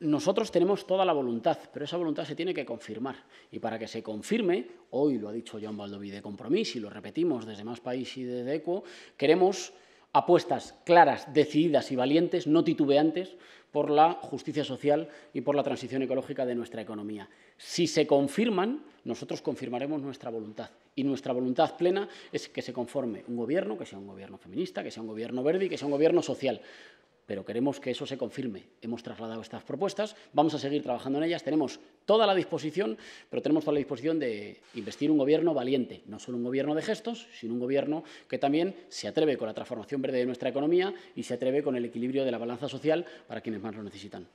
nosotros tenemos toda la voluntad, pero esa voluntad se tiene que confirmar. Y para que se confirme, hoy lo ha dicho Joan Baldoví de compromiso y lo repetimos desde Más País y desde ECO, queremos apuestas claras, decididas y valientes, no titubeantes, por la justicia social y por la transición ecológica de nuestra economía. Si se confirman, nosotros confirmaremos nuestra voluntad. Y nuestra voluntad plena es que se conforme un gobierno, que sea un gobierno feminista, que sea un gobierno verde y que sea un gobierno social pero queremos que eso se confirme. Hemos trasladado estas propuestas, vamos a seguir trabajando en ellas, tenemos toda la disposición, pero tenemos toda la disposición de investir un gobierno valiente, no solo un gobierno de gestos, sino un gobierno que también se atreve con la transformación verde de nuestra economía y se atreve con el equilibrio de la balanza social para quienes más lo necesitan.